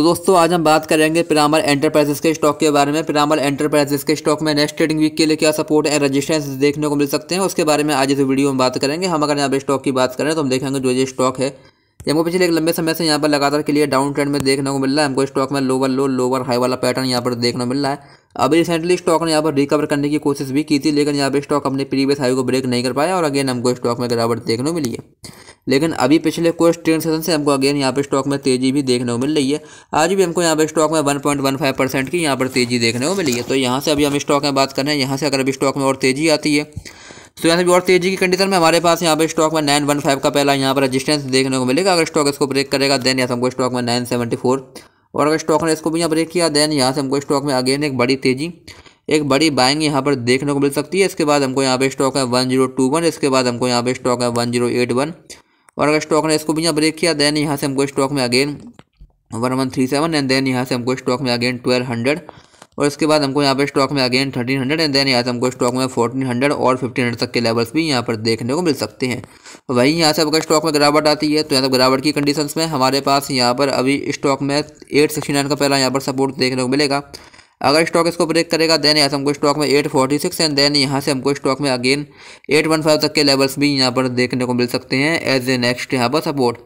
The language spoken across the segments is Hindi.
तो दोस्तों आज हम बात करेंगे पिरामल एंटरप्राइजेस के स्टॉक के बारे में पिरामल एंटरप्राइजेस के स्टॉक में नेक्स्ट ट्रेडिंग वीक के लिए क्या सपोर्ट एंड रजिस्टेंस देखने को मिल सकते हैं उसके बारे में आज इस वीडियो में बात करेंगे हम अगर यहाँ पर स्टॉक की बात करें तो हम देखेंगे जो ये स्टॉक है ये हमको पिछले एक लंबे समय से यहाँ पर लगातार के लिए डाउन ट्रेंड में देखने को मिल रहा है हमको स्टॉक में लोअर लो लोअर हाई वाला पैटर्न यहाँ पर देखने को मिल रहा है अभी रिसेंटली स्टॉक ने यहाँ पर रिकवर करने की कोशिश भी की थी लेकिन यहाँ पर स्टॉक अपने प्रीवियस हाई को ब्रेक नहीं कर पाया और अगेन हमको स्टॉक में गिरावट देखने को मिली है लेकिन अभी पिछले कुछ ट्रेन सेशन से हमको अगेन यहाँ पर स्टॉक में तेज़ी भी देखने को मिल रही है आज भी हमको यहाँ पर स्टॉक में one point one five percent की यहाँ पर तेज़ी देखने को मिली है तो यहाँ से अभी हम स्टॉक में बात कर रहे हैं यहाँ से अगर अभी स्टॉक में और तेज़ी आती है तो यहाँ से भी और तेजी की कंडीशन में हमारे पास यहाँ पर स्टॉक में नाइन वन फाइव का पहला यहाँ पर रजिस्टेंस देखने को मिलेगा अगर स्टॉक इसको ब्रेक करेगा देन यहाँ से हमको स्टॉक में नाइन सेवेंटी फोर और अगर स्टॉक ने इसको भी यहाँ ब्रेक किया देन यहाँ से हमको स्टॉक में अगेन एक बड़ी तेज़ी एक बड़ी बाइंग यहाँ पर देखने को मिल सकती है इसके बाद हमको यहाँ पे स्टॉक है वन जीरो टू वन इसके बाद हमको यहाँ पे स्टॉक है वन जीरो एट वन और अगर स्टॉक ने इसको भी यहाँ ब्रेक किया देन यहाँ से हमको स्टॉक में again one one three seven and then यहाँ से हमको स्टॉक में अगेन ट्वेल्व हंड्रेड और इसके बाद हमको यहाँ पर स्टॉक में again thirteen hundred and then यहाँ से हमको स्टॉक में फोर्टीन हंड्रेड और फिफ्टीन हंड्रेड तक के लेवल्स भी यहाँ पर देखने को मिल सकते हैं वहीं यहाँ से अगर स्टॉक में गिरावट आती है तो यहाँ से गिरावट की कंडीशन में हमारे पास यहाँ पर अभी स्टॉक में एट सिक्सटी नाइन का पहला यहाँ पर सपोर्ट देखने को मिलेगा अगर स्टॉक इसको ब्रेक करेगा देन यहाँ से हमको स्टॉक में eight forty six and then यहाँ से हमको स्टॉक में अगेन एट वन फाइव तक के लेवल्स भी यहाँ पर देखने को मिल सकते हैं एज ए नेक्स्ट यहाँ पर सपोर्ट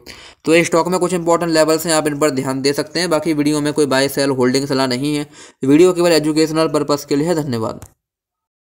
तो ये स्टॉक में कुछ इंपॉर्टेंट लेवल्स हैं आप इन पर ध्यान दे सकते हैं बाकी वीडियो में कोई बाय सेल होल्डिंग सलाह नहीं है वीडियो केवल एजुकेशनल पर्पज़ के लिए धन्यवाद